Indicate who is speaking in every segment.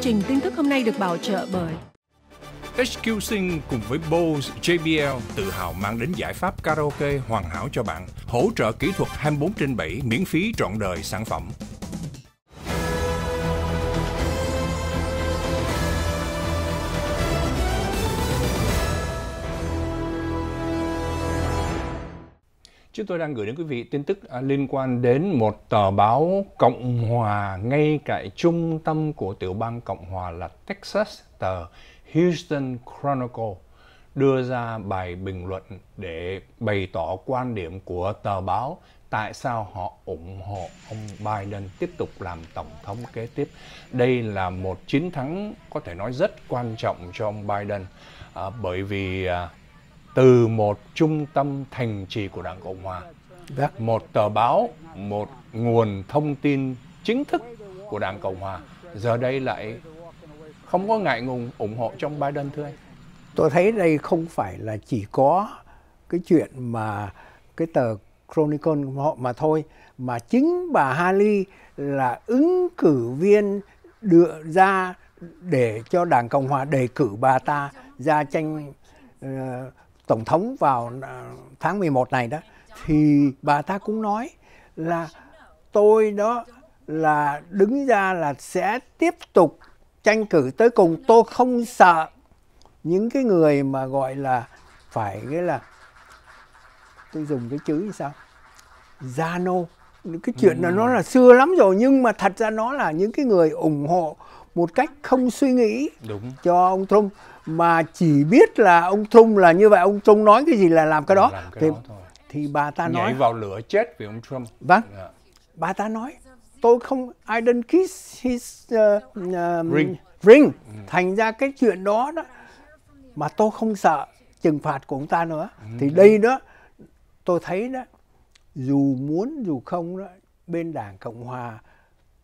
Speaker 1: Chương trình tin tức hôm nay được bảo trợ bởi
Speaker 2: HQ Sing cùng với Bose JBL tự hào mang đến giải pháp karaoke hoàn hảo cho bạn, hỗ trợ kỹ thuật 24 trên 7 miễn phí trọn đời sản phẩm. Chúng tôi đang gửi đến quý vị tin tức à, liên quan đến một tờ báo Cộng Hòa ngay tại trung tâm của tiểu bang Cộng Hòa là Texas, tờ Houston Chronicle đưa ra bài bình luận để bày tỏ quan điểm của tờ báo tại sao họ ủng hộ ông Biden tiếp tục làm tổng thống kế tiếp. Đây là một chiến thắng có thể nói rất quan trọng cho ông Biden à, bởi vì à, từ một trung tâm thành trì của Đảng Cộng Hòa, vâng. một tờ báo, một nguồn thông tin chính thức của Đảng Cộng Hòa, giờ đây lại không có ngại ngùng ủng hộ trong Biden thưa anh.
Speaker 1: Tôi thấy đây không phải là chỉ có cái chuyện mà cái tờ Chronicle của họ mà thôi, mà chính bà Haley là ứng cử viên đưa ra để cho Đảng Cộng Hòa đề cử bà ta ra tranh ờ, tổng thống vào à, tháng 11 này đó thì bà ta cũng nói là tôi đó là đứng ra là sẽ tiếp tục tranh cử tới cùng tôi không sợ những cái người mà gọi là phải cái là tôi dùng cái chữ như sao Zano cái chuyện là ừ. nó là xưa lắm rồi nhưng mà thật ra nó là những cái người ủng hộ một cách không suy nghĩ Đúng. cho ông Trump mà chỉ biết là ông Trump là như vậy ông Trump nói cái gì là làm cái đó, làm cái thì, đó thôi. thì bà ta nói Nhảy vào lửa
Speaker 2: chết vì ông Trump vâng yeah. Dạ.
Speaker 1: bà ta nói tôi không I don't kiss his uh, uh, ring, ring. Ừ. thành ra cái chuyện đó đó mà tôi không sợ trừng phạt của ông ta nữa ừ. thì đây à? đó tôi thấy đó dù muốn dù không đó bên đảng cộng hòa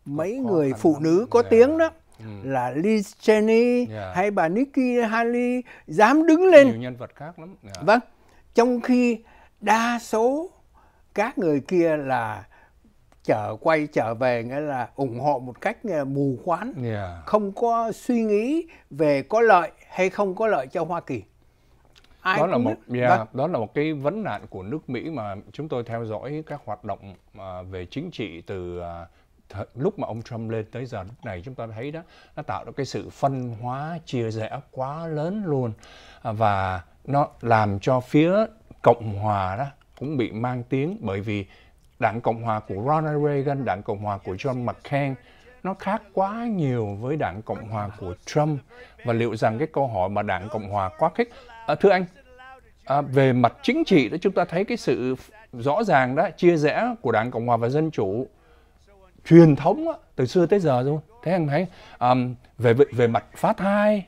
Speaker 1: mấy người phụ nữ có dạ. tiếng đó Ừ. là Liz Cheney yeah. Dạ. hay bà Nikki Haley dám đứng lên nhiều nhân vật
Speaker 2: khác lắm yeah. Dạ.
Speaker 1: vâng trong khi đa số các người kia là trở quay trở về nghĩa là ủng hộ một cách mù quáng yeah. Dạ. không có suy nghĩ về có lợi hay không có lợi cho Hoa Kỳ Ai đó là một yeah, vâng.
Speaker 2: đó là một cái vấn nạn của nước Mỹ mà chúng tôi theo dõi các hoạt động à, về chính trị từ à, lúc mà ông Trump lên tới giờ lúc này chúng ta thấy đó nó tạo được cái sự phân hóa chia rẽ quá lớn luôn à, và nó làm cho phía cộng hòa đó cũng bị mang tiếng bởi vì đảng cộng hòa của Ronald Reagan, đảng cộng hòa của John McCain nó khác quá nhiều với đảng cộng hòa của Trump và liệu rằng cái câu hỏi mà đảng cộng hòa quá khích à, thưa anh à, về mặt chính trị đó chúng ta thấy cái sự rõ ràng đó chia rẽ của đảng cộng hòa và dân chủ truyền thống á, từ xưa tới giờ luôn thế anh thấy um, về về mặt phá thai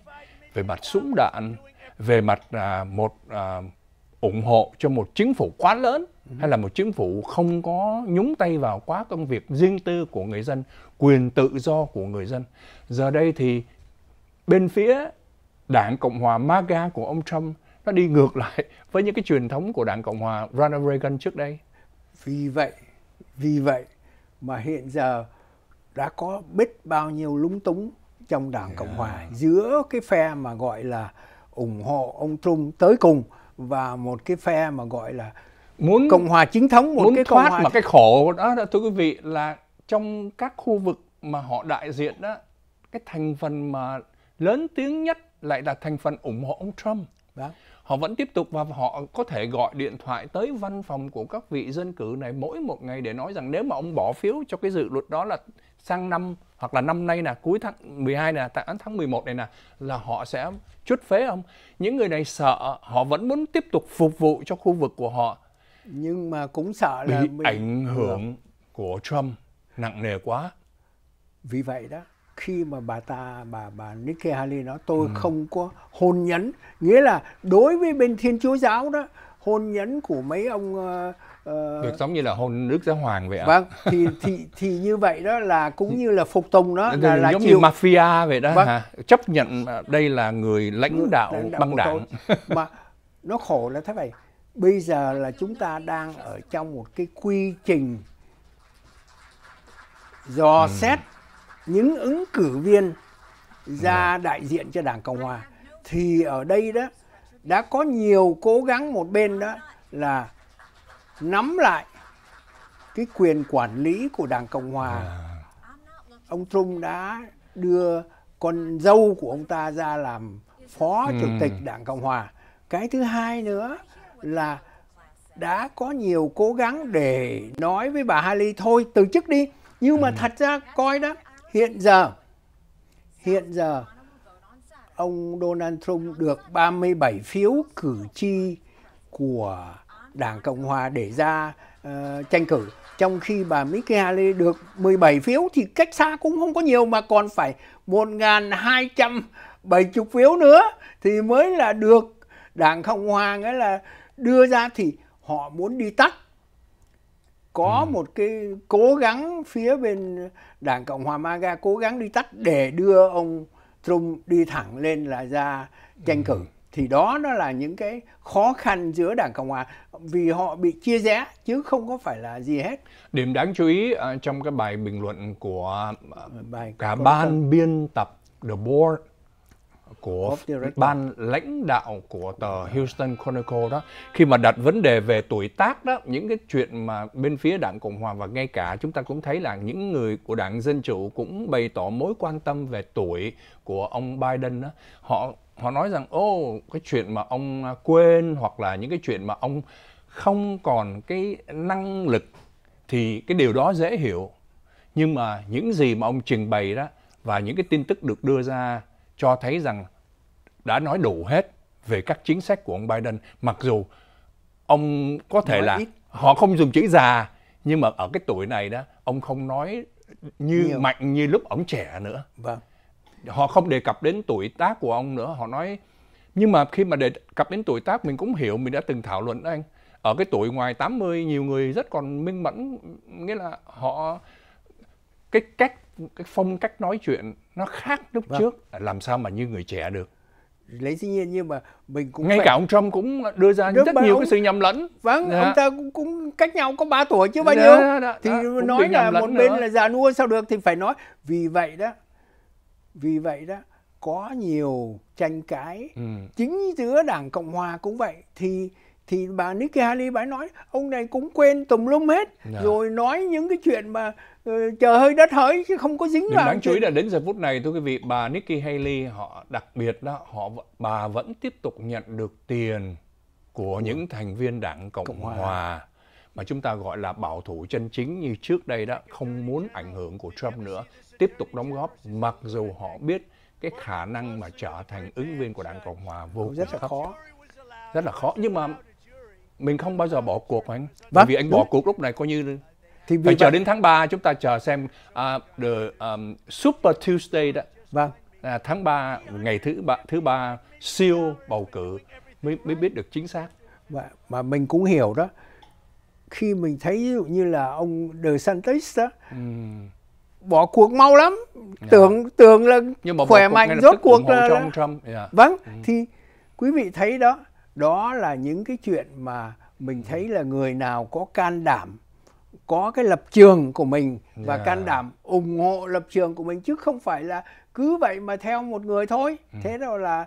Speaker 2: về mặt súng đạn về mặt à, một à, ủng hộ cho một chính phủ quá lớn ừ. hay là một chính phủ không có nhúng tay vào quá công việc riêng tư của người dân quyền tự do của người dân giờ đây thì bên phía đảng cộng hòa maga của ông trump nó đi ngược lại với những cái truyền thống của đảng cộng hòa ronald reagan trước đây
Speaker 1: vì vậy vì vậy mà hiện giờ đã có biết bao nhiêu lúng túng trong đảng yeah. cộng hòa giữa cái phe mà gọi là ủng hộ ông Trump tới cùng và một cái phe mà gọi là muốn cộng hòa chính thống một muốn cái thoát hòa... mà cái khổ
Speaker 2: đó, thưa quý vị là trong các khu vực mà họ đại diện đó cái thành phần mà lớn tiếng nhất lại là thành phần ủng hộ ông Trump đó. Vâng. Họ vẫn tiếp tục và họ có thể gọi điện thoại tới văn phòng của các vị dân cử này mỗi một ngày để nói rằng nếu mà ông bỏ phiếu cho cái dự luật đó là sang năm hoặc là năm nay là cuối tháng 12 này tháng tháng 11 này là là họ sẽ chút phế ông. Những người này sợ họ vẫn muốn tiếp tục phục vụ cho khu vực của họ nhưng mà cũng
Speaker 1: sợ là bị ảnh hưởng của Trump nặng nề quá. Vì vậy đó khi mà bà ta bà bà Nikki Haley nói tôi ừ. không có hôn nhẫn nghĩa là đối với bên Thiên Chúa giáo đó hôn nhẫn của mấy ông uh, được
Speaker 2: giống như là hôn nước giáo hoàng vậy ạ. À? Vâng,
Speaker 1: thì thì thì như vậy đó là cũng như là phục tùng đó là, giống là giống chịu... như
Speaker 2: mafia vậy đó vâng. hả? Chấp nhận đây là người lãnh đạo, lãnh đạo băng đảng.
Speaker 1: mà nó khổ là thế này. Bây giờ là chúng ta đang ở trong một cái quy trình dò ừ. xét những ứng cử viên ra dạ. đại diện cho Đảng Cộng Hòa thì ở đây đó đã có nhiều cố gắng một bên đó là nắm lại cái quyền quản lý của Đảng Cộng Hòa. Dạ. Ông Trump đã đưa con dâu của ông ta ra làm phó chủ tịch ừ. Đảng Cộng Hòa. Cái thứ hai nữa là đã có nhiều cố gắng để nói với bà Haley thôi từ chức đi. Nhưng mà ừ. thật ra coi đó Hiện giờ hiện giờ ông Donald Trump được 37 phiếu cử tri của Đảng Cộng hòa để ra uh, tranh cử, trong khi bà Nikki Haley được 17 phiếu thì cách xa cũng không có nhiều mà còn phải 1.270 phiếu nữa thì mới là được Đảng Cộng hòa nghĩa là đưa ra thì họ muốn đi tắt có ừ. một cái cố gắng phía bên đảng cộng hòa maga cố gắng đi tắt để đưa ông trump đi thẳng lên là ra tranh ừ. cử ừ. thì đó nó là những cái khó khăn giữa đảng cộng hòa vì họ bị chia rẽ chứ không có phải là gì hết
Speaker 2: điểm đáng chú ý ờ, trong cái bài bình luận của ờ, bài cả ban biên tập the board của ban lãnh đạo của tờ Houston Chronicle đó khi mà đặt vấn đề về tuổi tác đó những cái chuyện mà bên phía đảng cộng hòa và ngay cả chúng ta cũng thấy là những người của đảng dân chủ cũng bày tỏ mối quan tâm về tuổi của ông Biden đó họ họ nói rằng ô cái chuyện mà ông à, quên hoặc là những cái chuyện mà ông không còn cái năng lực thì cái điều đó dễ hiểu nhưng mà những gì mà ông trình bày đó và những cái tin tức được đưa ra cho thấy rằng đã nói đủ hết về các chính sách của ông Biden mặc dù ông có thể nói là ít. họ không dùng chữ già nhưng mà ở cái tuổi này đó ông không nói như Nhiều. mạnh như lúc ông trẻ nữa vâng. họ không đề cập đến tuổi tác của ông nữa họ nói nhưng mà khi mà đề cập đến tuổi tác mình cũng hiểu mình đã từng thảo luận đó anh ở cái tuổi ngoài 80 nhiều người rất còn minh mẫn nghĩa là họ cái cách cái phong cách nói chuyện nó khác lúc vâng. trước làm sao mà như người trẻ được lấy dĩ nhiên nhưng mà
Speaker 1: mình cũng ngay phải... cả ông Trump cũng đưa ra Đức rất nhiều ông... cái sự nhầm lẫn vâng dạ. ông ta cũng, cũng cách nhau có 3 tuổi chứ bao dạ, nhiêu dạ, dạ, thì dạ, nói là một bên nữa. là già nua sao được thì phải nói vì vậy đó vì vậy đó có nhiều tranh cãi ừ. chính giữa đảng cộng hòa cũng vậy thì thì bà Nikki Haley bà nói ông này cũng quên tùm lum hết yeah. Dạ. rồi nói những cái chuyện mà uh, hơi đất hỡi chứ không có dính vào đáng chú ý là
Speaker 2: đến giờ phút này thưa quý vị bà Nikki Haley họ đặc biệt đó họ bà vẫn tiếp tục nhận được tiền của ừ. những thành viên đảng Cộng, Cộng Hòa. Hòa mà chúng ta gọi là bảo thủ chân chính như trước đây đó không muốn ảnh hưởng của Trump nữa tiếp tục đóng góp mặc dù họ biết cái khả năng mà trở thành ứng viên của đảng Cộng Hòa vô rất là khó rất là khó nhưng mà mình không bao giờ bỏ cuộc anh vâng, vì anh bỏ cuộc lúc này coi như thì phải chờ đến tháng 3 chúng ta chờ xem uh, the um, Super Tuesday đó vâng là tháng 3 ngày thứ ba thứ ba siêu bầu cử
Speaker 1: mới mới biết được chính xác và mà mình cũng hiểu đó khi mình thấy ví dụ như là ông DeSantis đó ừ. bỏ cuộc mau lắm yeah. Dạ. tưởng tưởng là Nhưng mà khỏe mạnh rốt cuộc là, là... Trump. Yeah. Dạ. vâng ừ. thì quý vị thấy đó đó là những cái chuyện mà mình thấy là người nào có can đảm có cái lập trường của mình và yeah. can đảm ủng hộ lập trường của mình chứ không phải là cứ vậy mà theo một người thôi ừ. thế rồi là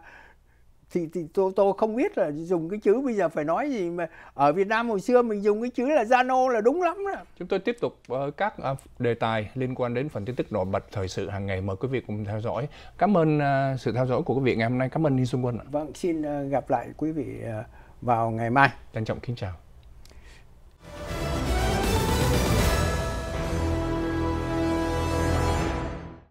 Speaker 1: thì, thì tôi, tôi không biết là dùng cái chữ bây giờ phải nói gì mà ở Việt Nam hồi xưa mình dùng cái chữ là Zano là đúng lắm đó.
Speaker 2: Chúng tôi tiếp tục uh, các à, đề tài liên quan đến phần tin tức nổi bật thời sự hàng ngày mời quý vị cùng theo dõi. Cảm ơn à, sự theo dõi của quý vị ngày hôm nay. Cảm ơn Ninh Xuân Quân Vâng, xin à, gặp
Speaker 1: lại quý vị vào ngày mai. Trân trọng kính chào.